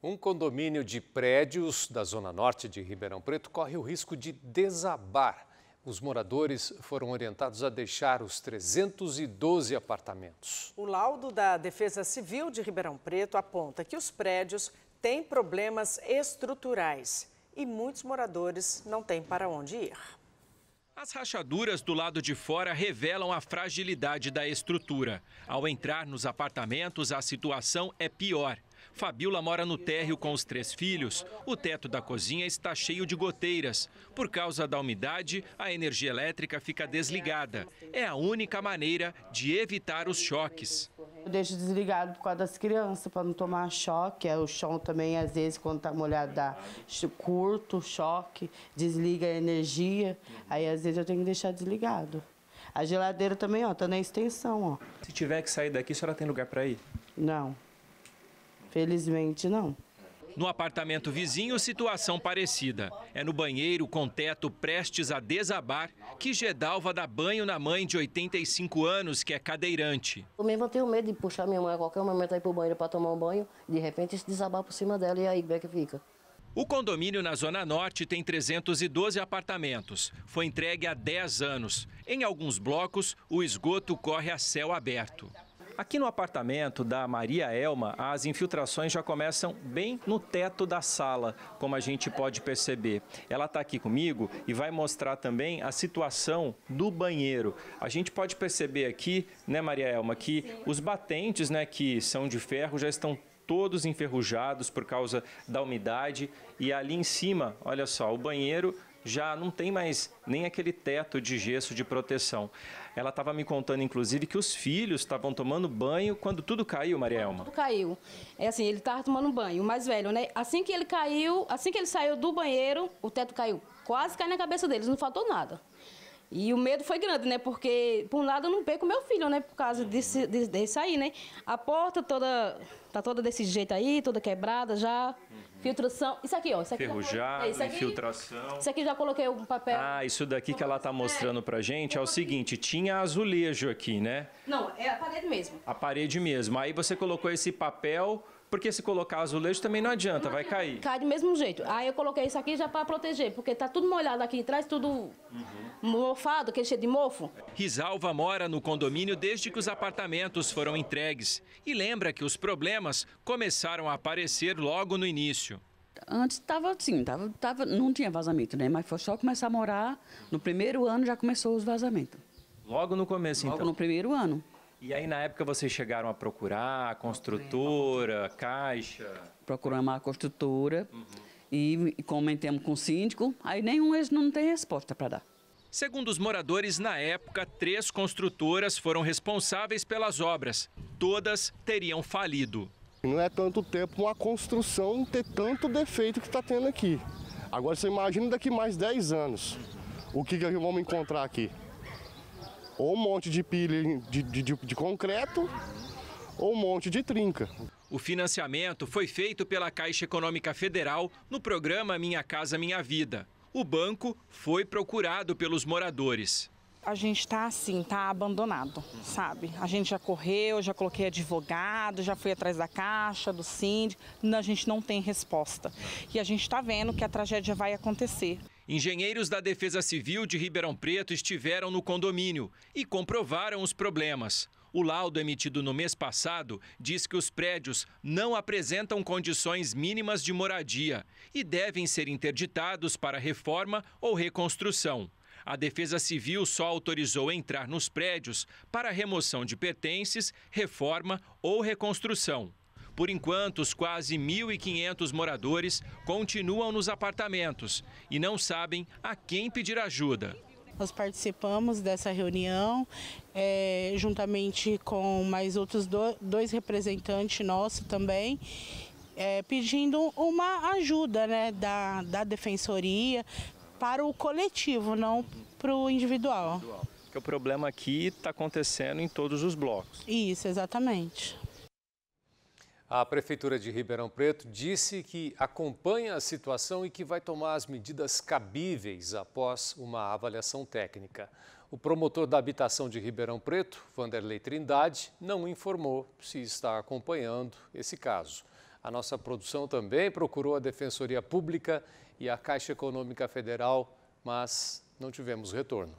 Um condomínio de prédios da zona norte de Ribeirão Preto corre o risco de desabar. Os moradores foram orientados a deixar os 312 apartamentos. O laudo da Defesa Civil de Ribeirão Preto aponta que os prédios têm problemas estruturais e muitos moradores não têm para onde ir. As rachaduras do lado de fora revelam a fragilidade da estrutura. Ao entrar nos apartamentos, a situação é pior. Fabiola mora no térreo com os três filhos. O teto da cozinha está cheio de goteiras. Por causa da umidade, a energia elétrica fica desligada. É a única maneira de evitar os choques. Eu deixo desligado por causa das crianças, para não tomar choque. É, o chão também, às vezes, quando está molhado, dá curto, choque, desliga a energia. Aí, às vezes, eu tenho que deixar desligado. A geladeira também, ó, tá na extensão, ó. Se tiver que sair daqui, a senhora tem lugar para ir? Não. Felizmente, não. No apartamento vizinho, situação parecida. É no banheiro com teto prestes a desabar que Gedalva dá banho na mãe de 85 anos, que é cadeirante. Eu mesmo tenho medo de puxar minha mãe a qualquer momento aí para o banheiro para tomar um banho, de repente se desabar por cima dela e aí como é que fica? O condomínio na Zona Norte tem 312 apartamentos. Foi entregue há 10 anos. Em alguns blocos, o esgoto corre a céu aberto. Aqui no apartamento da Maria Elma, as infiltrações já começam bem no teto da sala, como a gente pode perceber. Ela está aqui comigo e vai mostrar também a situação do banheiro. A gente pode perceber aqui, né, Maria Elma, que os batentes, né, que são de ferro, já estão todos enferrujados por causa da umidade. E ali em cima, olha só, o banheiro já não tem mais nem aquele teto de gesso de proteção. Ela estava me contando, inclusive, que os filhos estavam tomando banho quando tudo caiu, Maria Elma. Tudo caiu. É assim, ele estava tomando banho, o mais velho, né? Assim que ele caiu, assim que ele saiu do banheiro, o teto caiu. Quase caiu na cabeça deles, não faltou nada. E o medo foi grande, né? Porque, por um lado, eu não perco meu filho, né? Por causa desse, desse, desse aí, né? A porta toda, tá toda desse jeito aí, toda quebrada já. Uhum. Filtração. Isso aqui, ó. Isso aqui é, isso aqui, infiltração. Isso aqui já coloquei um papel. Ah, isso daqui que ela tá mostrando pra gente é o seguinte, tinha azulejo aqui, né? Não, é a parede mesmo. A parede mesmo. Aí você colocou esse papel porque se colocar azulejo também não adianta, vai cair. Cai do mesmo jeito. Aí eu coloquei isso aqui já para proteger, porque tá tudo molhado aqui atrás, tudo uhum. mofado, que cheio de mofo. Risalva mora no condomínio desde que os apartamentos foram entregues e lembra que os problemas começaram a aparecer logo no início. Antes estava assim, tava, tava, não tinha vazamento, né? Mas foi só começar a morar, no primeiro ano já começou os vazamentos. Logo no começo, Logo então? Logo no primeiro ano. E aí, na época, vocês chegaram a procurar a construtora, a caixa? Procuramos a construtora uhum. e, comentamos com o síndico. Aí nenhum eles não tem resposta para dar. Segundo os moradores, na época, três construtoras foram responsáveis pelas obras. Todas teriam falido. Não é tanto tempo uma construção ter tanto defeito que está tendo aqui. Agora você imagina daqui mais 10 anos o que, que vamos encontrar aqui. Ou um monte de pilha de, de, de, de concreto ou um monte de trinca. O financiamento foi feito pela Caixa Econômica Federal no programa Minha Casa Minha Vida. O banco foi procurado pelos moradores. A gente está assim, está abandonado, sabe? A gente já correu, já coloquei advogado, já fui atrás da Caixa, do Sind, a gente não tem resposta. E a gente está vendo que a tragédia vai acontecer. Engenheiros da Defesa Civil de Ribeirão Preto estiveram no condomínio e comprovaram os problemas. O laudo emitido no mês passado diz que os prédios não apresentam condições mínimas de moradia e devem ser interditados para reforma ou reconstrução. A Defesa Civil só autorizou entrar nos prédios para remoção de pertences, reforma ou reconstrução. Por enquanto, os quase 1.500 moradores continuam nos apartamentos e não sabem a quem pedir ajuda. Nós participamos dessa reunião, é, juntamente com mais outros do, dois representantes nossos também, é, pedindo uma ajuda né, da, da defensoria para o coletivo, não para o individual. Porque o problema aqui está acontecendo em todos os blocos. Isso, exatamente. A Prefeitura de Ribeirão Preto disse que acompanha a situação e que vai tomar as medidas cabíveis após uma avaliação técnica. O promotor da habitação de Ribeirão Preto, Vanderlei Trindade, não informou se está acompanhando esse caso. A nossa produção também procurou a Defensoria Pública e a Caixa Econômica Federal, mas não tivemos retorno.